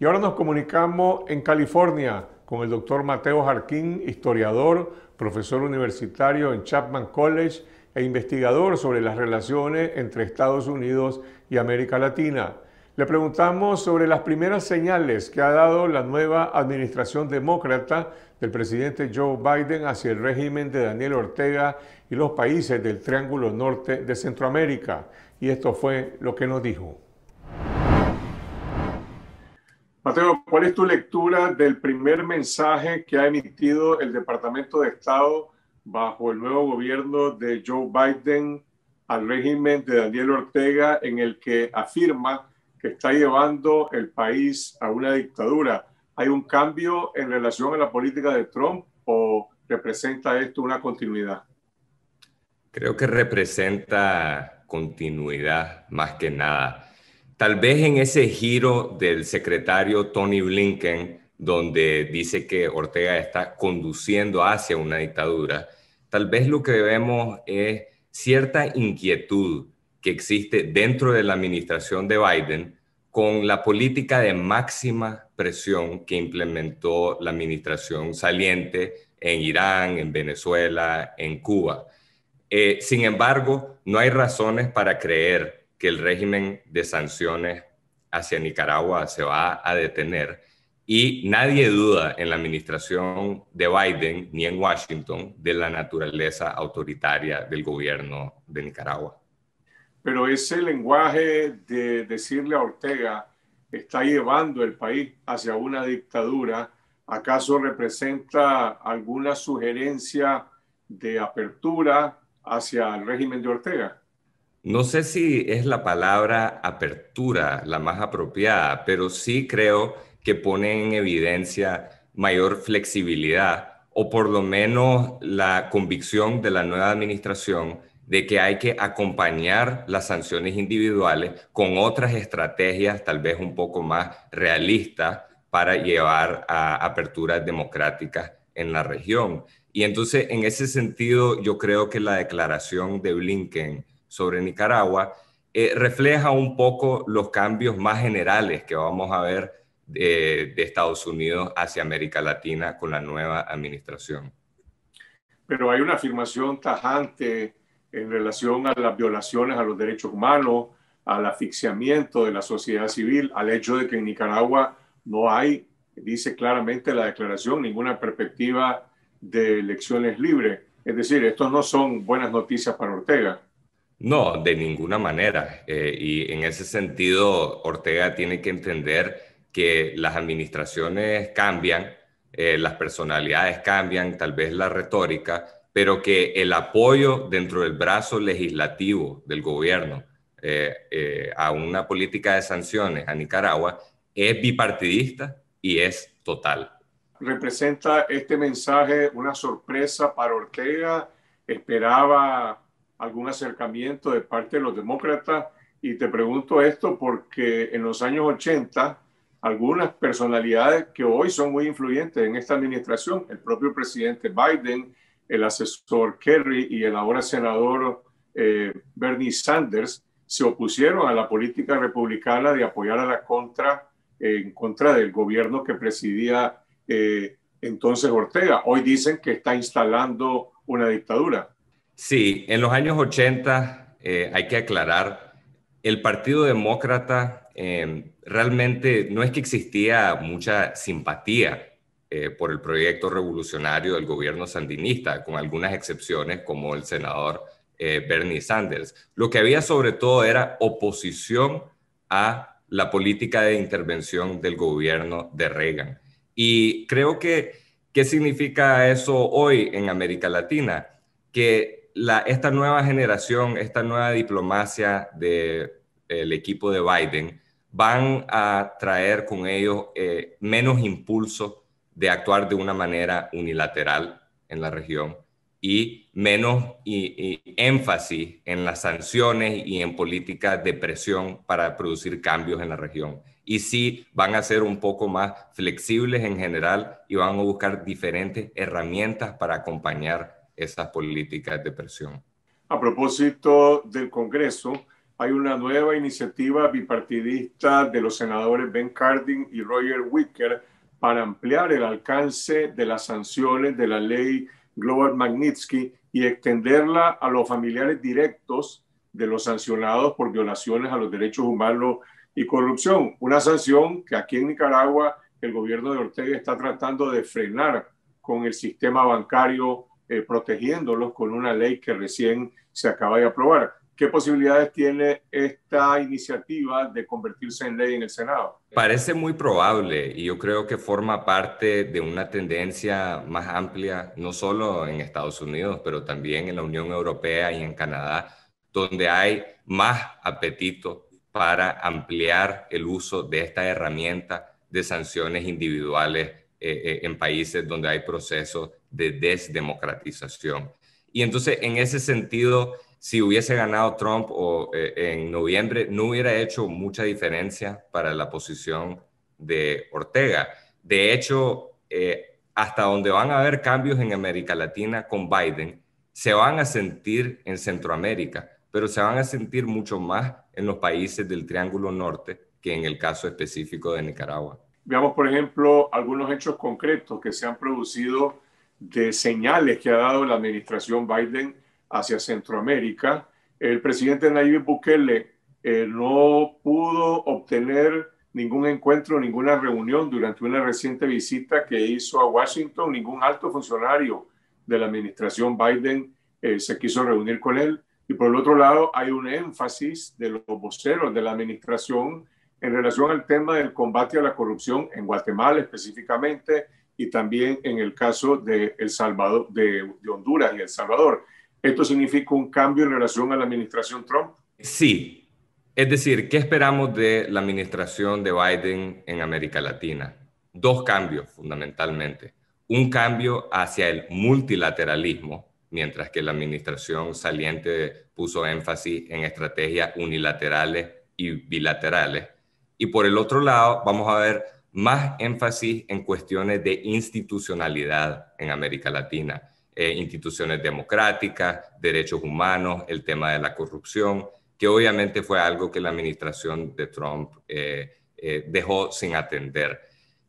Y ahora nos comunicamos en California con el doctor Mateo Jarquín, historiador, profesor universitario en Chapman College e investigador sobre las relaciones entre Estados Unidos y América Latina. Le preguntamos sobre las primeras señales que ha dado la nueva administración demócrata del presidente Joe Biden hacia el régimen de Daniel Ortega y los países del Triángulo Norte de Centroamérica. Y esto fue lo que nos dijo. Mateo, ¿cuál es tu lectura del primer mensaje que ha emitido el Departamento de Estado bajo el nuevo gobierno de Joe Biden al régimen de Daniel Ortega en el que afirma que está llevando el país a una dictadura? ¿Hay un cambio en relación a la política de Trump o representa esto una continuidad? Creo que representa continuidad más que nada. Tal vez en ese giro del secretario Tony Blinken, donde dice que Ortega está conduciendo hacia una dictadura, tal vez lo que vemos es cierta inquietud que existe dentro de la administración de Biden con la política de máxima presión que implementó la administración saliente en Irán, en Venezuela, en Cuba. Eh, sin embargo, no hay razones para creer que el régimen de sanciones hacia Nicaragua se va a detener y nadie duda en la administración de Biden ni en Washington de la naturaleza autoritaria del gobierno de Nicaragua. Pero ese lenguaje de decirle a Ortega está llevando el país hacia una dictadura, ¿acaso representa alguna sugerencia de apertura hacia el régimen de Ortega? No sé si es la palabra apertura la más apropiada, pero sí creo que pone en evidencia mayor flexibilidad o por lo menos la convicción de la nueva administración de que hay que acompañar las sanciones individuales con otras estrategias tal vez un poco más realistas para llevar a aperturas democráticas en la región. Y entonces, en ese sentido, yo creo que la declaración de Blinken sobre Nicaragua, eh, refleja un poco los cambios más generales que vamos a ver eh, de, Estados Unidos hacia América Latina con la nueva administración. Pero hay una afirmación tajante en relación a las violaciones a los derechos humanos, al asfixiamiento de la sociedad civil, al hecho de que en Nicaragua no hay, dice claramente la declaración, ninguna perspectiva de elecciones libres. Es decir, estos no son buenas noticias para Ortega. No, de ninguna manera. Eh, y en ese sentido, Ortega tiene que entender que las administraciones cambian, eh, las personalidades cambian, tal vez la retórica, pero que el apoyo dentro del brazo legislativo del gobierno eh, a una política de sanciones a Nicaragua es bipartidista y es total. ¿Representa este mensaje una sorpresa para Ortega? ¿Esperaba algún acercamiento de parte de los demócratas. Y te pregunto esto porque en los años 80 algunas personalidades que hoy son muy influyentes en esta administración, el propio presidente Biden, el asesor Kerry y el ahora senador eh, Bernie Sanders, se opusieron a la política republicana de apoyar a la contra en contra del gobierno que presidía eh, entonces Ortega. Hoy dicen que está instalando una dictadura. Sí, en los años 80 eh, hay que aclarar, el Partido Demócrata eh, realmente no es que existía mucha simpatía eh, por el proyecto revolucionario del gobierno sandinista, con algunas excepciones como el senador Bernie Sanders. Lo que había sobre todo era oposición a la política de intervención del gobierno de Reagan. Y creo que, ¿qué significa eso hoy en América Latina? Que esta nueva generación, esta nueva diplomacia del equipo de Biden, van a traer con ellos eh, menos impulso de actuar de una manera unilateral en la región y menos énfasis en las sanciones y en políticas de presión para producir cambios en la región. Y sí van a ser un poco más flexibles en general y van a buscar diferentes herramientas para acompañar esas políticas de presión. A propósito del Congreso, hay una nueva iniciativa bipartidista de los senadores Ben Cardin y Roger Wicker para ampliar el alcance de las sanciones de la ley Global Magnitsky y extenderla a los familiares directos de los sancionados por violaciones a los derechos humanos y corrupción. Una sanción que aquí en Nicaragua el gobierno de Ortega está tratando de frenar con el sistema bancario eh, protegiéndolos con una ley que recién se acaba de aprobar. ¿Qué posibilidades tiene esta iniciativa de convertirse en ley en el Senado? Parece muy probable y yo creo que forma parte de una tendencia más amplia, no solo en Estados Unidos, pero también en la Unión Europea y en Canadá, donde hay más apetito para ampliar el uso de esta herramienta de sanciones individuales eh, eh, en países donde hay procesos de desdemocratización. Y entonces, en ese sentido, si hubiese ganado Trump eh, en noviembre, no hubiera hecho mucha diferencia para la posición de Ortega. De hecho, eh, hasta donde van a haber cambios en América Latina con Biden, se van a sentir en Centroamérica, pero se van a sentir mucho más en los países del Triángulo Norte que en el caso específico de Nicaragua. Veamos, por ejemplo, algunos hechos concretos que se han producido de señales que ha dado la administración Biden hacia Centroamérica. El presidente Nayib Bukele eh, no pudo obtener ningún encuentro, ninguna reunión durante una reciente visita que hizo a Washington. Ningún alto funcionario de la administración Biden eh, se quiso reunir con él. Y por el otro lado, hay un énfasis de los voceros de la administración en relación al tema del combate a la corrupción en Guatemala específicamente y también en el caso de, el Salvador, de, Honduras y El Salvador. ¿Esto significa un cambio en relación a la administración Trump? Sí. Es decir, ¿qué esperamos de la administración de Biden en América Latina? Dos cambios fundamentalmente. Un cambio hacia el multilateralismo, mientras que la administración saliente puso énfasis en estrategias unilaterales y bilaterales. Y por el otro lado, vamos a ver más énfasis en cuestiones de institucionalidad en América Latina, eh, instituciones democráticas, derechos humanos, el tema de la corrupción, que obviamente fue algo que la administración de Trump eh, eh, dejó sin atender.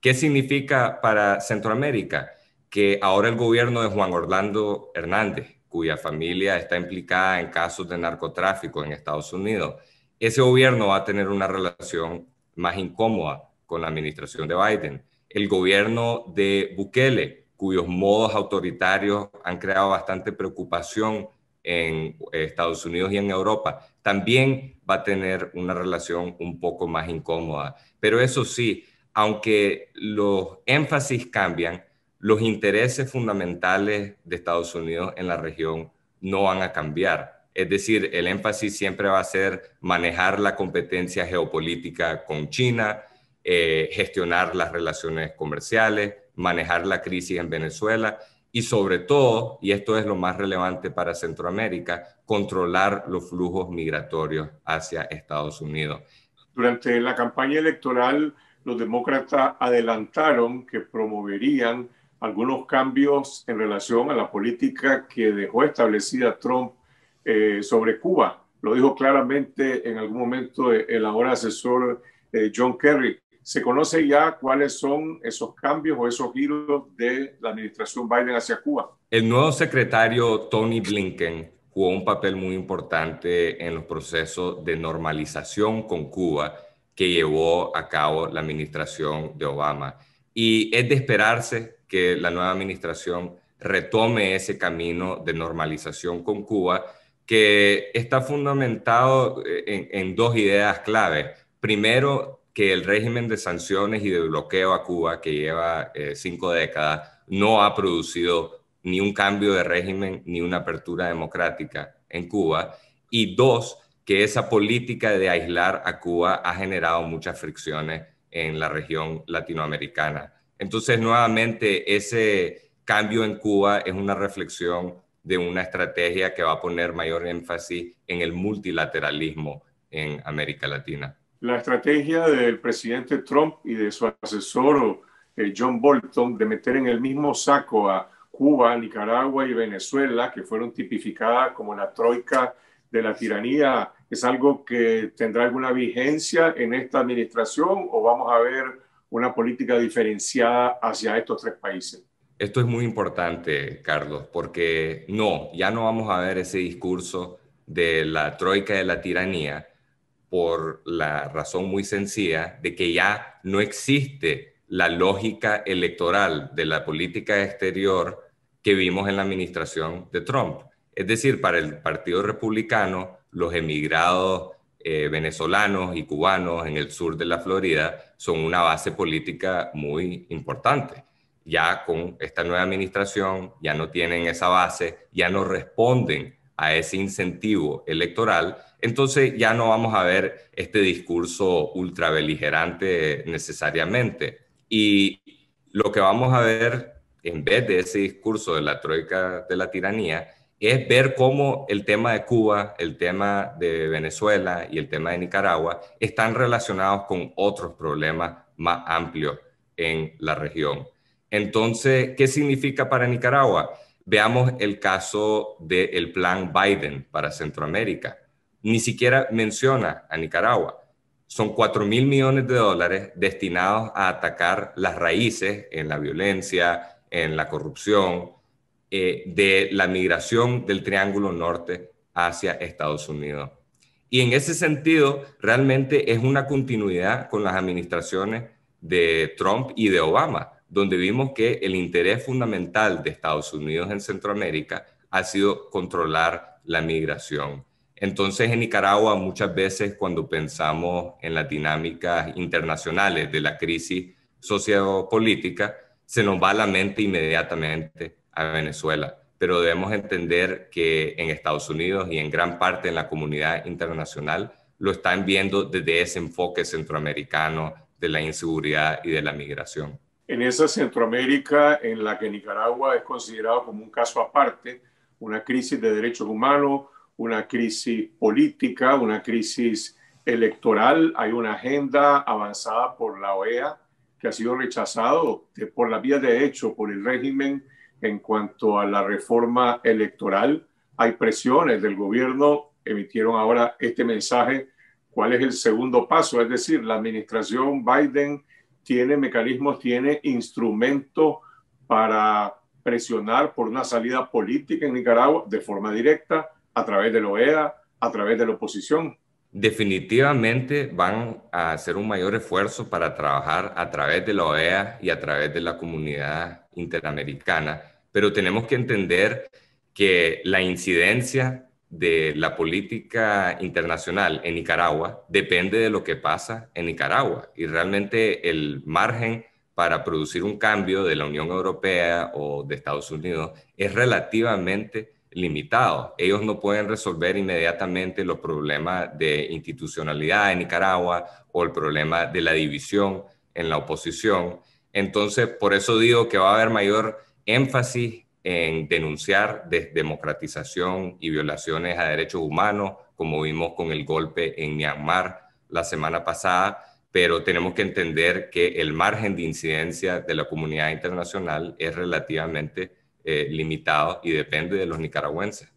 ¿Qué significa para Centroamérica? Que ahora el gobierno de Juan Orlando Hernández, cuya familia está implicada en casos de narcotráfico en Estados Unidos, ese gobierno va a tener una relación más incómoda con la administración de Biden. El gobierno de Bukele, cuyos modos autoritarios han creado bastante preocupación en eh, Estados Unidos y en Europa, también va a tener una relación un poco más incómoda. Pero eso sí, aunque los énfasis cambian, los intereses fundamentales de Estados Unidos en la región no van a cambiar. Es decir, el énfasis siempre va a ser manejar la competencia geopolítica con China, eh, gestionar las relaciones comerciales, manejar la crisis en Venezuela y sobre todo, y esto es lo más relevante para Centroamérica, controlar los flujos migratorios hacia Estados Unidos. Durante la campaña electoral, los demócratas adelantaron que promoverían algunos cambios en relación a la política que dejó establecida Trump eh, sobre Cuba. Lo dijo claramente en algún momento el ahora asesor eh, John Kerry se conoce ya cuáles son esos cambios o esos giros de la administración Biden hacia Cuba. El nuevo secretario Tony Blinken jugó un papel muy importante en los procesos de normalización con Cuba que llevó a cabo la administración de Obama. Y es de esperarse que la nueva administración retome ese camino de normalización con Cuba que está fundamentado en, dos ideas clave. Primero, que el régimen de sanciones y de bloqueo a Cuba, que lleva eh, cinco décadas, no ha producido ni un cambio de régimen ni una apertura democrática en Cuba. Y dos, que esa política de aislar a Cuba ha generado muchas fricciones en la región latinoamericana. Entonces, nuevamente, ese cambio en Cuba es una reflexión de una estrategia que va a poner mayor énfasis en el multilateralismo en América Latina la estrategia del presidente Trump y de su asesor eh, John Bolton de meter en el mismo saco a Cuba, Nicaragua y Venezuela, que fueron tipificadas como la troika de la tiranía, es algo que tendrá alguna vigencia en esta administración o vamos a ver una política diferenciada hacia estos tres países? Esto es muy importante, Carlos, porque no, ya no vamos a ver ese discurso de la troika de la tiranía, por la razón muy sencilla de que ya no existe la lógica electoral de la política exterior que vimos en la administración de Trump. Es decir, para el Partido Republicano, los emigrados eh, venezolanos y cubanos en el sur de la Florida son una base política muy importante. Ya con esta nueva administración ya no tienen esa base, ya no responden a ese incentivo electoral, entonces ya no vamos a ver este discurso ultrabeligerante necesariamente. Y lo que vamos a ver, en vez de ese discurso de la troika de la tiranía, es ver cómo el tema de Cuba, el tema de Venezuela y el tema de Nicaragua están relacionados con otros problemas más amplios en la región. Entonces, ¿qué significa para Nicaragua? Veamos el caso del plan Biden para Centroamérica. Ni siquiera menciona a Nicaragua. Son 4 mil millones de dólares destinados a atacar las raíces en la violencia, en la corrupción, eh, de la migración del Triángulo Norte hacia Estados Unidos. Y en ese sentido, realmente es una continuidad con las administraciones de Trump y de Obama donde vimos que el interés fundamental de Estados Unidos en Centroamérica ha sido controlar la migración. Entonces, en Nicaragua muchas veces cuando pensamos en las dinámicas internacionales de la crisis sociopolítica, se nos va la mente inmediatamente a Venezuela, pero debemos entender que en Estados Unidos y en gran parte en la comunidad internacional lo están viendo desde ese enfoque centroamericano de la inseguridad y de la migración en esa Centroamérica en la que Nicaragua es considerado como un caso aparte, una crisis de derechos humanos, una crisis política, una crisis electoral, hay una agenda avanzada por la OEA que ha sido rechazado por la vía de hecho por el régimen en cuanto a la reforma electoral. Hay presiones del gobierno, emitieron ahora este mensaje, cuál es el segundo paso, es decir, la administración Biden tiene mecanismos, tiene instrumentos para presionar por una salida política en Nicaragua de forma directa, a través de la OEA, a través de la oposición. Definitivamente van a hacer un mayor esfuerzo para trabajar a través de la OEA y a través de la comunidad interamericana, pero tenemos que entender que la incidencia de la política internacional en Nicaragua depende de lo que pasa en Nicaragua y realmente el margen para producir un cambio de la Unión Europea o de Estados Unidos es relativamente limitado. Ellos no pueden resolver inmediatamente los problemas de institucionalidad en Nicaragua o el problema de la división en la oposición. Entonces, por eso digo que va a haber mayor énfasis en denunciar desdemocratización y violaciones a derechos humanos, como vimos con el golpe en Myanmar la semana pasada, pero tenemos que entender que el margen de incidencia de la comunidad internacional es relativamente eh, limitado y depende de los nicaragüenses.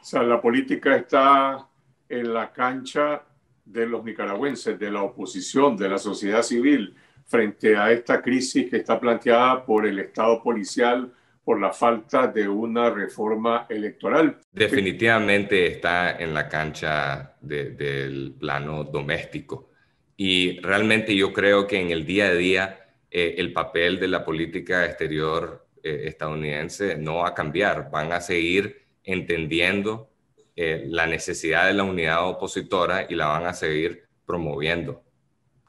O sea, la política está en la cancha de los nicaragüenses, de la oposición, de la sociedad civil, frente a esta crisis que está planteada por el Estado policial, por la falta de una reforma electoral. Definitivamente está en la cancha del plano doméstico. Y realmente yo creo que en el día a día eh, el papel de la política exterior eh, estadounidense no va a cambiar. Van a seguir entendiendo eh, la necesidad de la unidad opositora y la van a seguir promoviendo.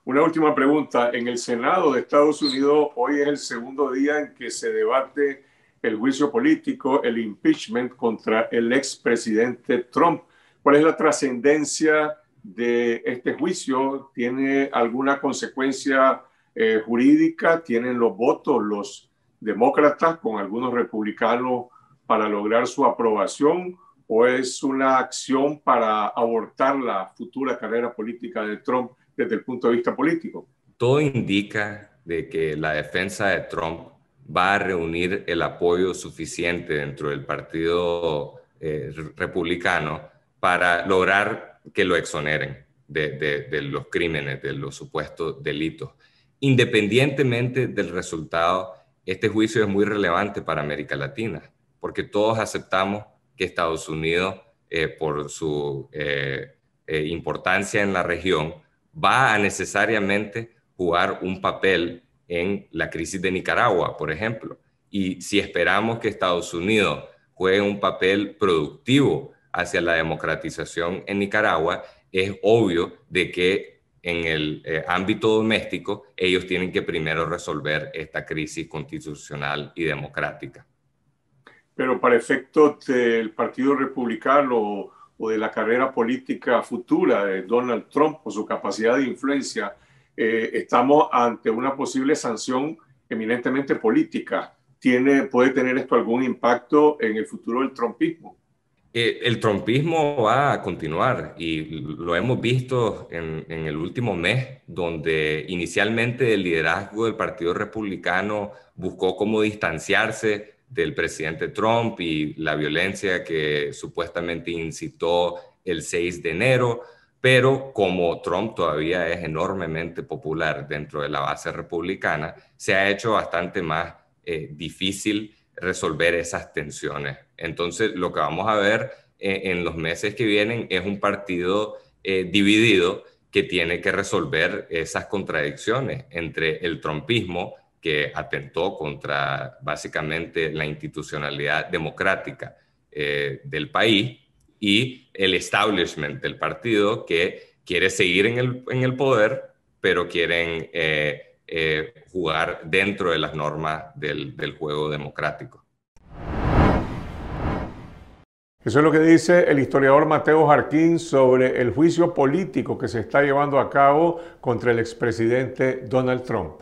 Una última pregunta. En el Senado de Estados Unidos, hoy es el segundo día en que se debate el juicio político, el impeachment contra el expresidente Trump. ¿Cuál es la trascendencia de este juicio? ¿Tiene alguna consecuencia eh, jurídica? ¿Tienen los votos los demócratas con algunos republicanos para lograr su aprobación? ¿O es una acción para abortar la futura carrera política de Trump desde el punto de vista político? Todo indica de que la defensa de Trump va a reunir el apoyo suficiente dentro del Partido eh, Republicano para lograr que lo exoneren de, los crímenes, de los supuestos delitos. Independientemente del resultado, este juicio es muy relevante para América Latina, porque todos aceptamos que Estados Unidos, eh, por su eh, importancia en la región, va a necesariamente jugar un papel en la crisis de Nicaragua, por ejemplo. Y si esperamos que Estados Unidos juegue un papel productivo hacia la democratización en Nicaragua, es obvio de que en el eh, ámbito doméstico ellos tienen que primero resolver esta crisis constitucional y democrática. Pero para efectos del Partido Republicano o de la carrera política futura de Donald Trump o su capacidad de influencia eh, estamos ante una posible sanción eminentemente política. ¿Tiene, ¿Puede tener esto algún impacto en el futuro del trompismo? Eh, el trompismo va a continuar y lo hemos visto en, en el último mes, donde inicialmente el liderazgo del Partido Republicano buscó cómo distanciarse del presidente Trump y la violencia que supuestamente incitó el 6 de enero, pero como Trump todavía es enormemente popular dentro de la base republicana, se ha hecho bastante más eh, difícil resolver esas tensiones. Entonces, lo que vamos a ver eh, en los meses que vienen es un partido eh, dividido que tiene que resolver esas contradicciones entre el trumpismo, que atentó contra básicamente la institucionalidad democrática del país, y el establishment el partido que quiere seguir en el, poder, pero quieren eh, eh, jugar dentro de las normas del, del juego democrático. Eso es lo que dice el historiador Mateo Jarquín sobre el juicio político que se está llevando a cabo contra el expresidente Donald Trump.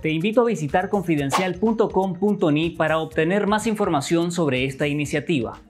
Te invito a visitar confidencial.com.ni para obtener más información sobre esta iniciativa.